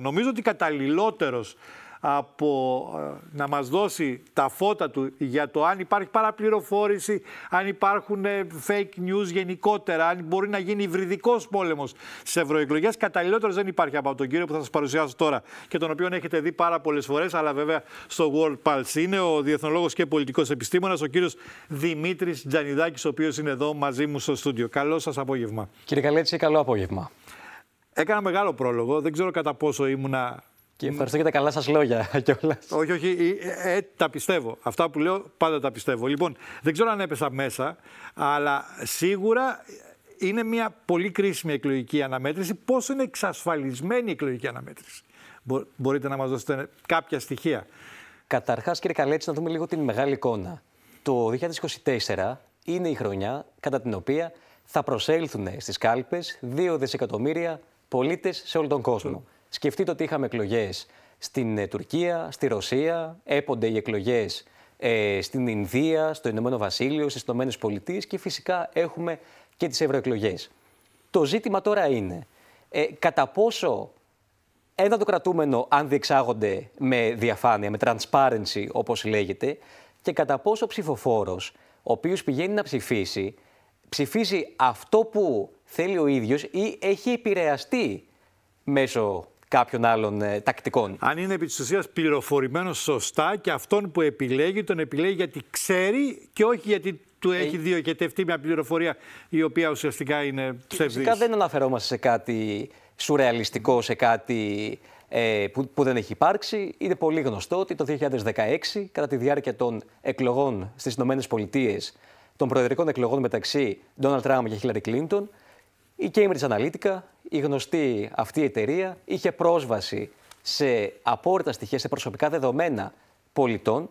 Νομίζω ότι καταλληλότερος από ε, να μας δώσει τα φώτα του για το αν υπάρχει παραπληροφόρηση, αν υπάρχουν ε, fake news γενικότερα, αν μπορεί να γίνει υβριδικός πόλεμος σε ευρωεκλογές. Καταλληλότερος δεν υπάρχει από τον κύριο που θα σας παρουσιάσω τώρα και τον οποίο έχετε δει πάρα πολλές φορές, αλλά βέβαια στο World Pulse είναι ο διεθνολόγος και πολιτικός επιστήμονας, ο κύριος Δημήτρης Τζανιδάκης, ο οποίος είναι εδώ μαζί μου στο στούντιο. Καλό σας απόγευμα. Κύριε Καλέτση, καλό απόγευμα. Έκανα μεγάλο πρόλογο. Δεν ξέρω κατά πόσο ήμουνα. Και ευχαριστώ για τα καλά σας λόγια κιόλας. Όχι, όχι. Ε, ε, ε, τα πιστεύω. Αυτά που λέω πάντα τα πιστεύω. Λοιπόν, δεν ξέρω αν έπεσα μέσα, αλλά σίγουρα είναι μια πολύ κρίσιμη εκλογική αναμέτρηση. Πόσο είναι εξασφαλισμένη η εκλογική αναμέτρηση. μπορείτε να μας δώσετε κάποια στοιχεία. Καταρχάς, κύριε Καλέτση, να δούμε λίγο την μεγάλη εικόνα. Το 2024 είναι η χρονιά κατά την οποία θα προσέλθουν στις κάλπες 2 δισεκατομμύρια πολίτες σε όλο τον κόσμο. Σκεφτείτε ότι είχαμε εκλογές στην ε, Τουρκία, στη Ρωσία, έπονται οι εκλογές ε, στην Ινδία, στο Ηνωμένο Βασίλειο, στις Ηνωμένες Πολιτείες και φυσικά έχουμε και τις ευρωεκλογές. Το ζήτημα τώρα είναι ε, κατά πόσο ένα το κρατούμενο αν διεξάγονται με διαφάνεια, με transparency όπως λέγεται και κατά πόσο ψηφοφόρος ο οποίος πηγαίνει να ψηφίσει ψηφίσει αυτό που θέλει ο ίδιος ή έχει επηρεαστεί μέσω κάποιων άλλων ε, τακτικών. Αν είναι επί της ουσίας πληροφορημένος σωστά και αυτόν που επιλέγει, τον επιλέγει γιατί ξέρει και όχι γιατί του έχει ε, διοχετευτεί μια πληροφορία η εχει επηρεαστει μεσω καποιων αλλων τακτικων αν ουσιαστικά είναι και οχι γιατι του εχει διοικητευτει μια Φυσικά δεν αναφερόμαστε σε κάτι σουρεαλιστικό, σε κάτι ε, που, δεν έχει υπάρξει. Είναι πολύ γνωστό ότι το 2016, κατά τη διάρκεια των εκλογών στις ΗΠΑ των προεδρικών εκλογών μεταξύ Ντόναλτ Τραμπ και Χίλαρη Κλίντον, η Cambridge Analytica, η γνωστή αυτή εταιρεία, είχε πρόσβαση σε απόρριτα στοιχεία, σε προσωπικά δεδομένα πολιτών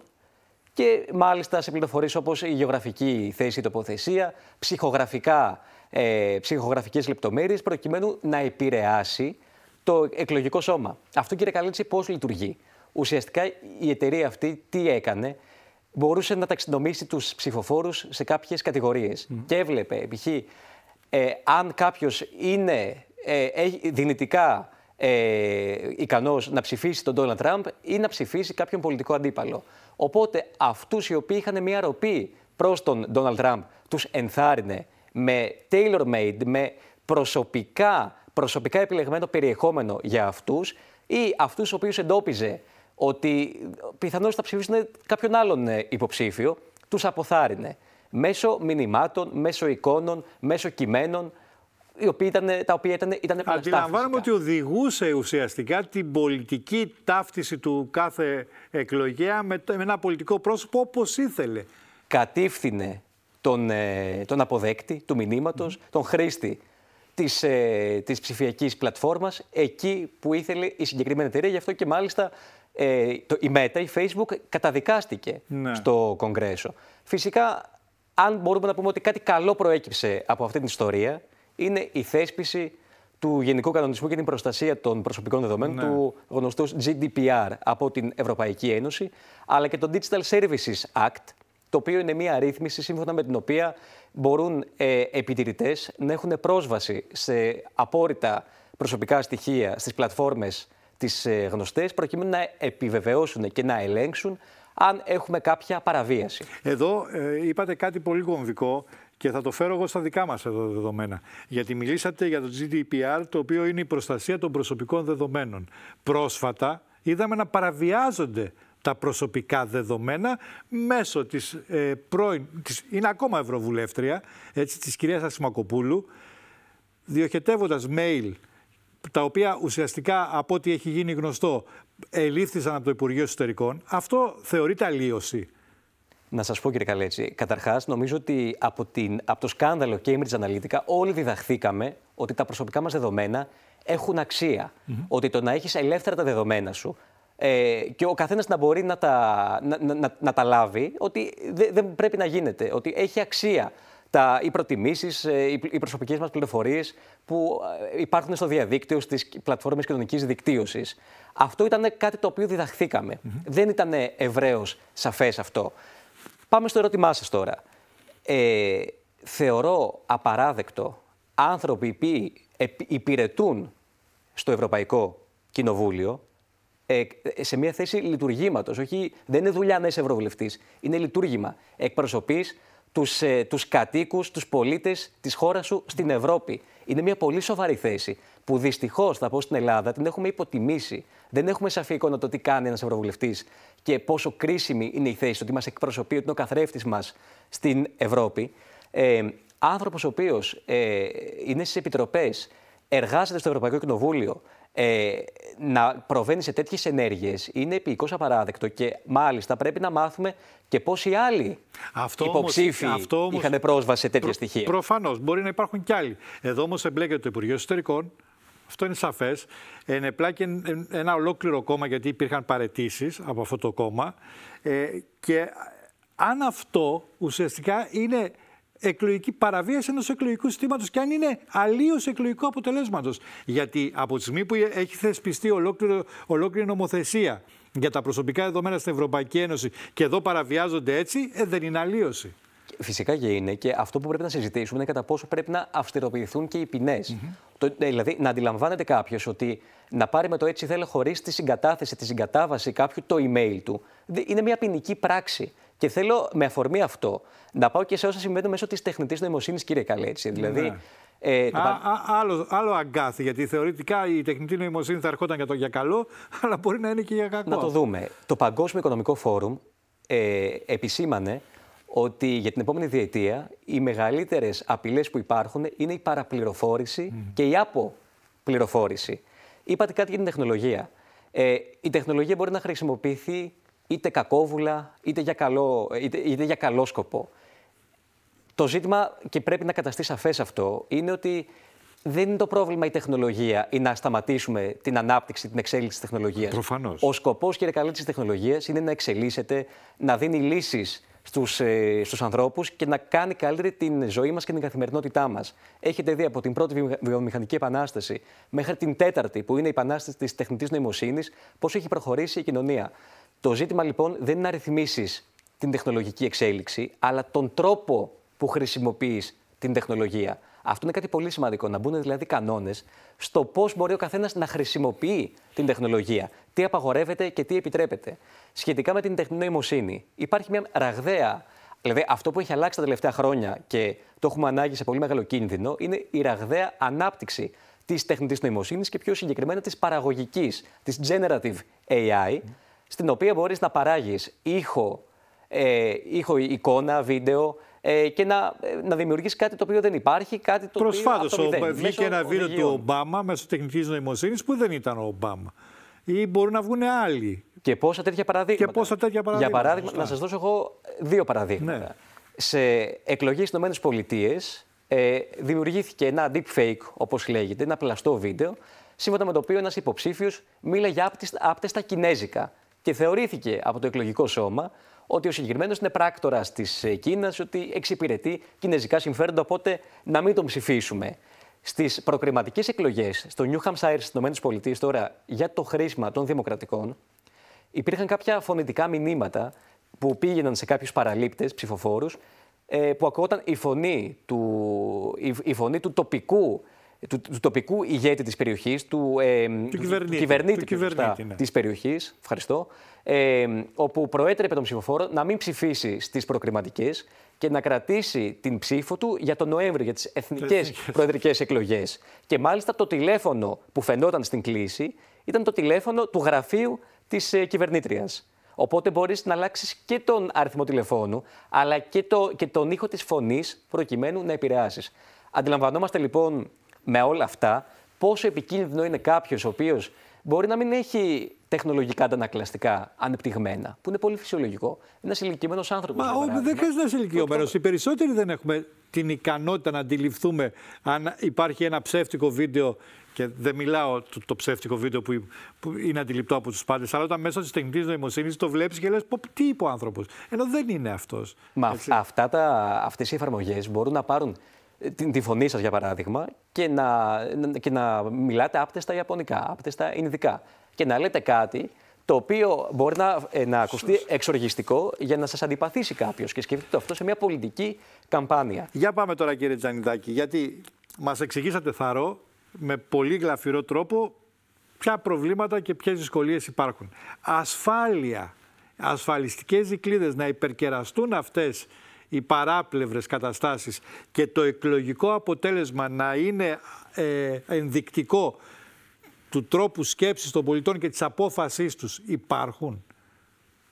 και μάλιστα σε πληροφορίες όπως η γεωγραφική θέση η τοποθεσία, ψυχογραφικά, ε, ψυχογραφικές λεπτομέρειες, προκειμένου να επηρεάσει το εκλογικό σώμα. Αυτό κύριε Καλίτση πώς λειτουργεί. Ουσιαστικά η εταιρεία αυτή τι έκανε, μπορούσε να ταξινομήσει τους ψηφοφόρους σε κάποιες κατηγορίες. Και έβλεπε, π.χ., ε, αν κάποιος είναι ε, δυνητικά ε, ικανός να ψηφίσει τον Ντόναλτ Τραμπ ή να ψηφίσει κάποιον πολιτικό αντίπαλο. Οπότε αυτούς οι οποίοι είχαν μια ροπή προς τον Ντόναλτ Τραμπ τους ενθάρρυνε με tailor-made, με προσωπικά, προσωπικά επιλεγμένο περιεχόμενο για αυτούς ή αυτούς του οποίους εντόπιζε ότι πιθανώς θα ψηφίσουν κάποιον άλλον ε, υποψήφιο, τους αποθάρινε Μέσω μηνυμάτων, μέσω εικόνων, μέσω κειμένων, οι οποίοι ήταν, τα οποία ήταν, ήταν πλαστά. Αντιλαμβάνομαι ότι οδηγούσε ουσιαστικά την πολιτική ταύτιση του κάθε εκλογέα με, ένα πολιτικό πρόσωπο όπως ήθελε. Κατήφθηνε τον, ε, τον αποδέκτη του μηνύματος, τον χρήστη της, ε, της ψηφιακής πλατφόρμας εκεί που ήθελε η συγκεκριμένη εταιρεία. Γι' αυτό και μάλιστα ε, το, η ΜΕΤΑ, η Facebook, καταδικάστηκε ναι. στο Κογκρέσο. Φυσικά, αν μπορούμε να πούμε ότι κάτι καλό προέκυψε από αυτή την ιστορία, είναι η θέσπιση του Γενικού Κανονισμού για την Προστασία των Προσωπικών Δεδομένων, ναι. του γνωστούς GDPR από την Ευρωπαϊκή Ένωση, αλλά και το Digital Services Act, το οποίο είναι μια ρύθμιση σύμφωνα με την οποία μπορούν ε, επιτηρητές να έχουν πρόσβαση σε απόρριτα προσωπικά στοιχεία στις πλατφόρμες τις ε, γνωστές, προκειμένου να επιβεβαιώσουν και να ελέγξουν αν έχουμε κάποια παραβίαση. Εδώ ε, είπατε κάτι πολύ κομβικό και θα το φέρω εγώ στα δικά μας δεδομένα. Γιατί μιλήσατε για το GDPR, το οποίο είναι η προστασία των προσωπικών δεδομένων. Πρόσφατα είδαμε να παραβιάζονται τα προσωπικά δεδομένα μέσω της ε, πρώην, της, είναι ακόμα ευρωβουλεύτρια, έτσι, της κυρίας Ασημακοπούλου, διοχετεύοντας mail τα οποία ουσιαστικά από ό,τι έχει γίνει γνωστό ελήφθησαν από το Υπουργείο Εσωτερικών, αυτό θεωρείται αλλίωση. Να σας πω, κύριε Καλέτσι, καταρχάς, νομίζω ότι από, την, από το σκάνδαλο Cambridge Analytica όλοι διδαχθήκαμε ότι τα προσωπικά μας δεδομένα έχουν αξία. Ότι το να έχεις ελεύθερα τα δεδομένα σου ε, και ο καθένας να μπορεί να τα, να, να, τα λάβει, ότι δεν πρέπει να γίνεται. Ότι έχει αξία τα, οι προτιμήσεις, ε, οι προσωπικές μας πληροφορίες που ε, υπάρχουν στο διαδίκτυο, στις πλατφόρμες κοινωνικής δικτύωσης. Αυτό ήταν κάτι το οποίο Δεν ήταν ευρέω σαφές αυτό. Πάμε στο ερώτημά σας τώρα. Ε, θεωρώ απαράδεκτο άνθρωποι οι οποίοι υπηρετούν στο Ευρωπαϊκό Κοινοβούλιο ε, σε μια θέση λειτουργήματος. Όχι, δεν είναι δουλειά να είσαι ευρωβουλευτής. Είναι λειτουργήμα. Εκπροσωπείς τους, ε, τους κατοίκους, τους πολίτες της χώρας σου στην Ευρώπη. Είναι μια πολύ σοβαρή θέση που δυστυχώς, θα πω στην Ελλάδα, την έχουμε υποτιμήσει. Δεν έχουμε σαφή εικόνα το τι κάνει ένας Ευρωβουλευτής και πόσο κρίσιμη είναι η θέση του, ότι μας εκπροσωπεί, ότι είναι ο καθρέφτης μας στην Ευρώπη. Ε, Άνθρωπος ο οποίος ε, είναι στις επιτροπές, εργάζεται στο Ευρωπαϊκό Κοινοβούλιο, ε, να προβαίνει σε τέτοιες ενέργειες είναι επικώ απαράδεκτο και μάλιστα πρέπει να μάθουμε και πώς οι άλλοι αυτό υποψήφοι όμως, αυτό όμως, είχαν πρόσβαση σε τέτοια προ, στοιχεία. Προφανώς. Μπορεί να υπάρχουν κι άλλοι. Εδώ όμως εμπλέκεται το Υπουργείο Εσωτερικών. Αυτό είναι σαφές. Ενεπλάκει ένα ολόκληρο κόμμα γιατί υπήρχαν παρετήσεις από αυτό το κόμμα. Ε, και αν αυτό ουσιαστικά είναι εκλογική παραβίαση ενός εκλογικού συστήματος και αν είναι αλλίως εκλογικού αποτελέσματος. Γιατί από τη στιγμή που έχει θεσπιστεί ολόκληρο, ολόκληρη νομοθεσία για τα προσωπικά δεδομένα στην Ευρωπαϊκή Ένωση και εδώ παραβιάζονται έτσι, ε, δεν είναι αλλίωση. Φυσικά και είναι. Και αυτό που πρέπει να συζητήσουμε είναι κατά πόσο πρέπει να αυστηροποιηθούν και οι ποινε. Mm Δηλαδή, να αντιλαμβάνεται κάποιος ότι να πάρει με το έτσι θέλει χωρίς τη συγκατάθεση, τη συγκατάβαση κάποιου το email του, είναι μια ποινική πράξη. Και θέλω με αφορμή αυτό να πάω και σε όσα συμβαίνουν μέσω της τεχνητής νοημοσύνης, κύριε Καλέτσι. Δηλαδή, ναι. ε, άλλο, άλλο αγκάθι, γιατί θεωρητικά η τεχνητή νοημοσύνη θα ερχόταν για, το, για καλό, αλλά μπορεί να είναι και για κακό. Να το δούμε. Το Παγκόσμιο Οικονομικό Φόρουμ ε, επισήμανε ότι για την επόμενη διετία οι μεγαλύτερες απειλές που υπάρχουν είναι η παραπληροφόρηση και η αποπληροφόρηση. Είπατε κάτι για την τεχνολογία. Ε, η τεχνολογία μπορεί να χρησιμοποιηθεί είτε κακόβουλα, είτε για καλό, είτε, είτε για καλό σκοπό. Το ζήτημα, και πρέπει να καταστεί σαφές αυτό, είναι ότι δεν είναι το πρόβλημα η τεχνολογία ή να σταματήσουμε την ανάπτυξη, την εξέλιξη της τεχνολογίας. Προφανώς. Ο σκοπός, κύριε Καλή, της τεχνολογίας είναι να εξελίσσεται, να δίνει λύσεις στους, ε, στους ανθρώπους και να κάνει καλύτερη την ζωή μας και την καθημερινότητά μας. Έχετε δει από την πρώτη βιομηχανική επανάσταση μέχρι την τέταρτη που είναι η επανάσταση της τεχνητής νοημοσύνης πώς έχει προχωρήσει η κοινωνία. Το ζήτημα λοιπόν δεν είναι να ρυθμίσεις την τεχνολογική εξέλιξη, αλλά τον τρόπο που χρησιμοποιείς την τεχνολογία. Αυτό είναι κάτι πολύ σημαντικό. Να μπουν δηλαδή κανόνες στο πώς μπορεί ο καθένας να χρησιμοποιεί την τεχνολογία. Τι απαγορεύεται και τι επιτρέπεται. Σχετικά με την τεχνητή νοημοσύνη, υπάρχει μια ραγδαία. Δηλαδή, αυτό που έχει αλλάξει τα τελευταία χρόνια και το έχουμε ανάγκη σε πολύ μεγάλο κίνδυνο είναι η ραγδαία ανάπτυξη της τεχνητής νοημοσύνης και πιο συγκεκριμένα της παραγωγικής, της generative AI στην οποία μπορείς να παράγεις ήχο, ε, ήχο εικόνα, βίντεο, ε, και να, ε, να δημιουργήσει κάτι το οποίο δεν υπάρχει, κάτι το Προσφάτως, οποίο. Προσφάτω βγήκε ένα βίντεο του Ομπάμα μέσω τεχνική νοημοσύνης που δεν ήταν ο Ομπάμα. Ή μπορούν να βγουν άλλοι. Και πόσα τέτοια παραδείγματα. Και πόσα τέτοια παραδείγματα. Για παράδειγμα, Σωστά. να σας δώσω εγώ δύο παραδείγματα. Ναι. Σε εκλογές στις ΗΠΑ ε, δημιουργήθηκε ένα deepfake, όπως λέγεται, ένα πλαστό βίντεο, σύμφωνα με το οποίο ένας υποψήφιος μίλαγε άπτεστα κινέζικα και θεωρήθηκε από το εκλογικό σώμα ότι ο συγκεκριμένος είναι πράκτορας της ε, Κίνας, ότι εξυπηρετεί κινέζικα συμφέροντα, οπότε να μην τον ψηφίσουμε. Στις προκριματικές εκλογές στο New Hampshire στις ΗΠΑ τώρα για το χρήσμα των Δημοκρατικών, υπήρχαν κάποια φωνητικά μηνύματα που πήγαιναν σε κάποιους παραλήπτες, ψηφοφόρους, ε, που ακούγονταν η φωνή του, η φωνή του τοπικού του, του, τοπικού ηγέτη της περιοχής, του, ε, κυβερνήτη, του κυβερνήτη ναι. της περιοχής, ευχαριστώ, ε, όπου προέτρεπε τον ψηφοφόρο να μην ψηφίσει στις προκριματικές και να κρατήσει την ψήφο του για τον Νοέμβριο, για τις εθνικές προεδρικές εκλογές. Και μάλιστα το τηλέφωνο που φαινόταν στην κλίση ήταν το τηλέφωνο του γραφείου της ε, κυβερνήτριας. Οπότε μπορείς να αλλάξεις και τον αριθμό τηλεφώνου, αλλά και, το, και τον ήχο της φωνής προκειμένου να επηρεάσεις. Αντιλαμβανόμαστε λοιπόν με όλα αυτά πόσο επικίνδυνο είναι κάποιος ο οποίος μπορεί να μην έχει τεχνολογικά αντανακλαστικά ανεπτυγμένα, που είναι πολύ φυσιολογικό. Ένας ηλικιωμένος άνθρωπος. Μα όχι, δεν χρειάζεται να είσαι ηλικιωμένος. Οι περισσότεροι δεν έχουμε την ικανότητα να αντιληφθούμε αν υπάρχει ένα ψεύτικο βίντεο. Και δεν μιλάω το, το ψεύτικο βίντεο που, που είναι αντιληπτό από τους πάντες, αλλά όταν μέσω της τεχνητής νοημοσύνης το βλέπεις και λες: Τι είπε ο άνθρωπος. Ενώ δεν είναι αυτός. Μα αυτά, οι εφαρμογές μπορούν να πάρουν ε, την, τη φωνή σας, για παράδειγμα, και να, και να μιλάτε άπτεστα Ιαπωνικά, άπτεστα Ινδικά και να λέτε κάτι το οποίο μπορεί να, ε, να ακουστεί εξοργιστικό για να σας αντιπαθήσει κάποιος. Και σκεφτείτε αυτό σε μια πολιτική καμπάνια. Για πάμε τώρα κύριε Τζανιδάκη, γιατί μας εξηγήσατε θαρό με πολύ γλαφυρό τρόπο ποια προβλήματα και ποιες δυσκολίες υπάρχουν. Ασφάλεια, ασφαλιστικές δικλείδες να υπερκεραστούν αυτές οι παράπλευρες καταστάσεις και το εκλογικό αποτέλεσμα να είναι ε, ενδεικτικό του τρόπου σκέψης των πολιτών και της απόφασής τους υπάρχουν.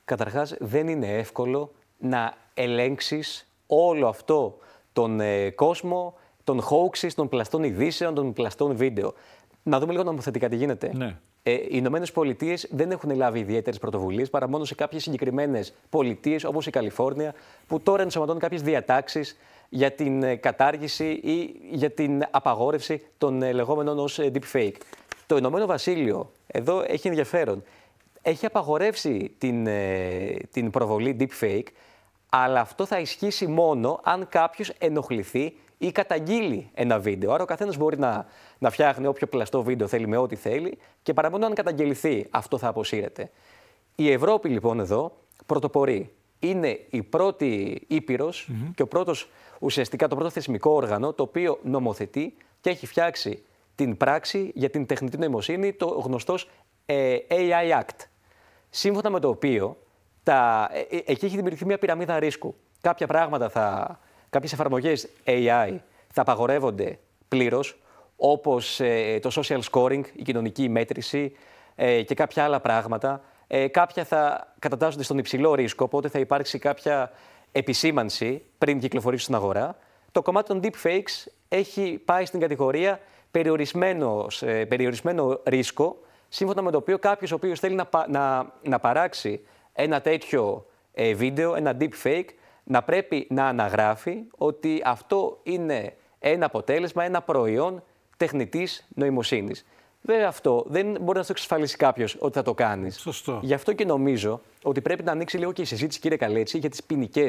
Καταρχάς δεν είναι εύκολο να ελέγξεις όλο αυτό τον ε, κόσμο τον hoaxes, των πλαστών ειδήσεων, των πλαστών βίντεο. Να δούμε λίγο νομοθετικά τι γίνεται. Ναι ε, οι Ηνωμένες Πολιτείες δεν έχουν λάβει ιδιαίτερες πρωτοβουλίες παρά μόνο σε κάποιες συγκεκριμένες πολιτείες όπως η Καλιφόρνια, που τώρα ενσωματώνουν κάποιες διατάξεις για την ε, κατάργηση ή για την απαγόρευση των ε, λεγόμενων ως ε, deepfake. Το Ηνωμένο Βασίλειο εδώ έχει ενδιαφέρον. Έχει απαγορεύσει την, την προβολή deepfake, αλλά αυτό θα ισχύσει μόνο αν κάποιος ενοχληθεί ή καταγγείλει ένα βίντεο. Άρα ο καθένας μπορεί να, να φτιάχνει όποιο πλαστό βίντεο θέλει με ό,τι θέλει και παρα μονο αν καταγγελθεί αυτό θα αποσύρεται. Η Ευρώπη λοιπόν εδώ πρωτοπορεί. Είναι η πρωτη ηπειρο και ο πρώτος, ουσιαστικά το πρώτο θεσμικό όργανο το οποίο νομοθετεί και έχει φτιάξει την πράξη για την τεχνητή νοημοσύνη, το γνωστός AI ε, Act. Σύμφωνα με το οποίο τα, ε, ε, εκεί έχει δημιουργηθεί μια πυραμίδα ρίσκου. Κάποια πράγματα θα, κάποιες εφαρμογές AI θα απαγορεύονται πλήρως, όπως ε, το social scoring, η κοινωνική μέτρηση ε, και κάποια άλλα πράγματα. Ε, κάποια θα κατατάσσονται στον υψηλό ρίσκο, οπότε θα υπάρξει κάποια επισήμανση πριν κυκλοφορήσει στην αγορά. Το κομμάτι των deepfakes έχει πάει στην κατηγορία περιορισμένος, περιορισμένο ρίσκο, σύμφωνα με το οποίο κάποιος ο οποίος θέλει να, να παράξει ένα τέτοιο βίντεο, ένα deepfake, να πρέπει να αναγράφει ότι αυτό είναι ένα αποτέλεσμα, ένα προϊόν τεχνητής νοημοσύνης. Βέβαια, αυτό δεν μπορεί να το εξασφαλίσει κάποιος ότι θα το κάνεις. Σωστό. Γι' αυτό και νομίζω ότι πρέπει να ανοίξει λίγο και η συζήτηση, κύριε Καλέτσι, για τις ποινικές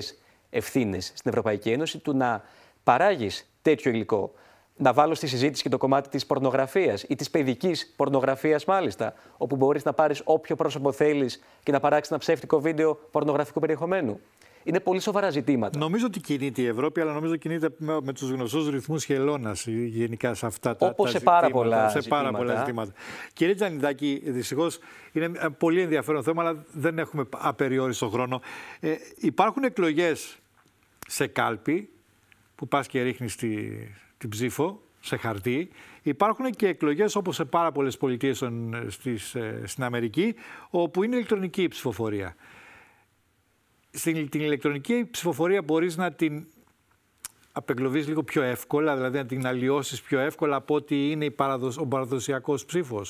ευθύνες στην Ευρωπαϊκή Ένωση του να παράγεις τέτοιο υλικό. Να βάλω στη συζήτηση και το κομμάτι της πορνογραφίας ή της παιδικής πορνογραφίας, μάλιστα, όπου μπορείς να πάρεις όποιο πρόσωπο θέλεις και να παράξεις ένα ψεύτικο βίντεο πορνογραφικού περιεχομένου. Είναι πολύ σοβαρά ζητήματα. Νομίζω ότι κινείται η Ευρώπη, αλλά νομίζω κινείται με τους γνωστούς ρυθμούς χελώνας ε, γενικά σε αυτά τα, Όπως τα σε ζητήματα. Όπω σε ζητήματα. πάρα πολλά ζητήματα. Κύριε Τζανιδάκη, δυστυχώς είναι ε, πολύ ενδιαφέρον θέμα, αλλά δεν έχουμε απεριόριστο χρόνο. Ε, υπάρχουν εκλογές σε κάλπη που πας και ρίχνεις τη, την ψήφο σε χαρτί. Υπάρχουν και εκλογές όπως σε πάρα πολλές πολιτείες στην Αμερική όπου είναι ηλεκτρονική η ψηφοφορία στην, την ηλεκτρονική ψηφοφορία μπορείς να την απεγκλωβείς λίγο πιο εύκολα, δηλαδή να την αλλοιώσεις πιο εύκολα από ότι είναι η ο παραδοσιακός ψήφος.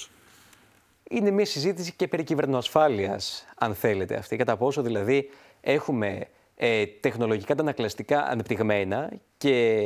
Είναι μια συζήτηση και περί κυβερνοασφάλειας, αν θέλετε αυτή, κατά πόσο δηλαδή έχουμε ε, τεχνολογικά αντανακλαστικά ανεπτυγμένα και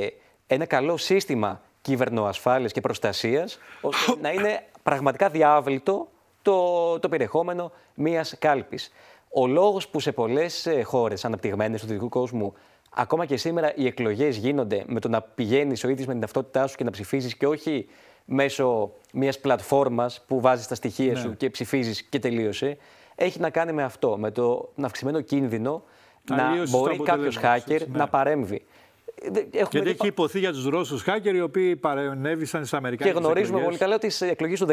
ένα καλό σύστημα κυβερνοασφάλειας και προστασίας, ώστε να είναι πραγματικά διάβλητο το, το περιεχόμενο μιας κάλπης. Ο λόγος που σε πολλές ε, χώρες αναπτυγμένες του δυτικού κόσμου ακόμα και σήμερα οι εκλογές γίνονται με το να πηγαίνεις ο ίδιος με την ταυτότητά σου και να ψηφίζεις και όχι μέσω μιας πλατφόρμας που βάζεις τα στοιχεία ναι. σου και ψηφίζεις και τελείωσε. Έχει να κάνει με αυτό, με το αυξημένο κίνδυνο να μπορεί κάποιο hacker να ναι. παρέμβει. Έχουμε Γιατί έχει υποθεί για τους Ρώσους hacker οι οποίοι παρενέβησαν στις Αμερικανικέ εκλογέ. Και γνωρίζουμε πολύ καλά ότι στι εκλογές του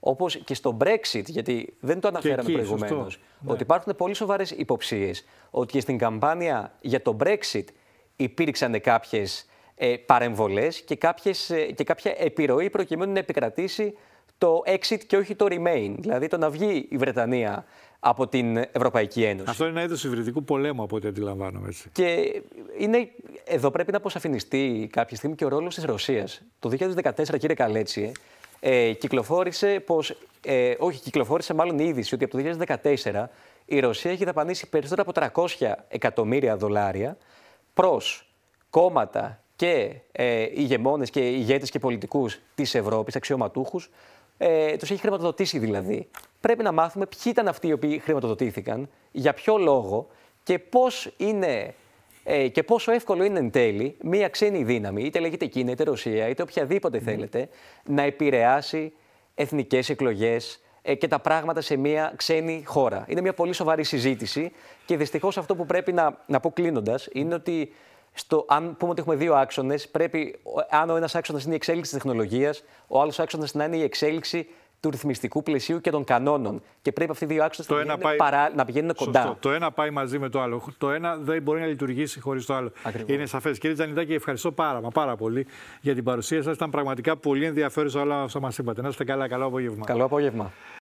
Όπως και στο Brexit, γιατί δεν το αναφέραμε προηγουμένως, ναι. ότι υπάρχουν πολύ σοβαρές υποψίες ότι και στην καμπάνια για το Brexit υπήρξαν κάποιες ε, παρεμβολές και, ε, και κάποια επιρροή προκειμένου να επικρατήσει το exit και όχι το remain. Δηλαδή το να βγει η Βρετανία από την Ευρωπαϊκή Ένωση. Αυτό είναι ένα είδος υβριδικού πολέμου, από ό,τι αντιλαμβάνομαι. Έτσι. Και είναι, εδώ πρέπει να αποσαφινιστεί κάποια στιγμή και ο ρόλος της Ρωσίας. Το 2014, κύριε Καλέτσιε ε, κυκλοφόρησε πως, ε, όχι κυκλοφόρησε μάλλον η είδηση ότι από το 2014 η Ρωσία έχει δαπανίσει περισσότερα από 300 εκατομμύρια δολάρια προς κόμματα και ε, ηγεμόνες και ηγέτες και πολιτικούς της Ευρώπης, αξιωματούχους, ε, τους έχει χρηματοδοτήσει δηλαδή. Πρέπει να μάθουμε ποιοι ήταν αυτοί οι οποίοι χρηματοδοτήθηκαν, για ποιο λόγο και πώς είναι ε, και πόσο εύκολο είναι εν τέλει μία ξένη δύναμη, είτε λέγεται Κίνα, είτε Ρωσία, είτε οποιαδήποτε θέλετε, να επηρεάσει εθνικές εκλογές ε, και τα πράγματα σε μία ξένη χώρα. Είναι μια πολύ σοβαρή συζήτηση και δυστυχώς αυτό που πρέπει να, να πω κλείνοντας είναι ότι στο, αν πούμε ότι έχουμε δύο άξονες, πρέπει, αν ο ένας άξονας είναι η εξέλιξη της τεχνολογίας, ο άλλος άξονας να είναι η εξέλιξη του ρυθμιστικού πλαισίου και των κανόνων. Και πρέπει αυτοί οι δύο άξονες να, πηγαίνουν παρά... να πηγαίνουν κοντά. Το ένα πάει μαζί με το άλλο. Το ένα δεν μπορεί να λειτουργήσει χωρίς το άλλο. Είναι σαφές. Κύριε Τζανιδάκη, ευχαριστώ πάρα, μα πάρα πολύ για την παρουσία σας. Ήταν πραγματικά πολύ ενδιαφέρον όλα όσα μας είπατε. Να είστε καλά. Καλό απόγευμα. Καλό απόγευμα.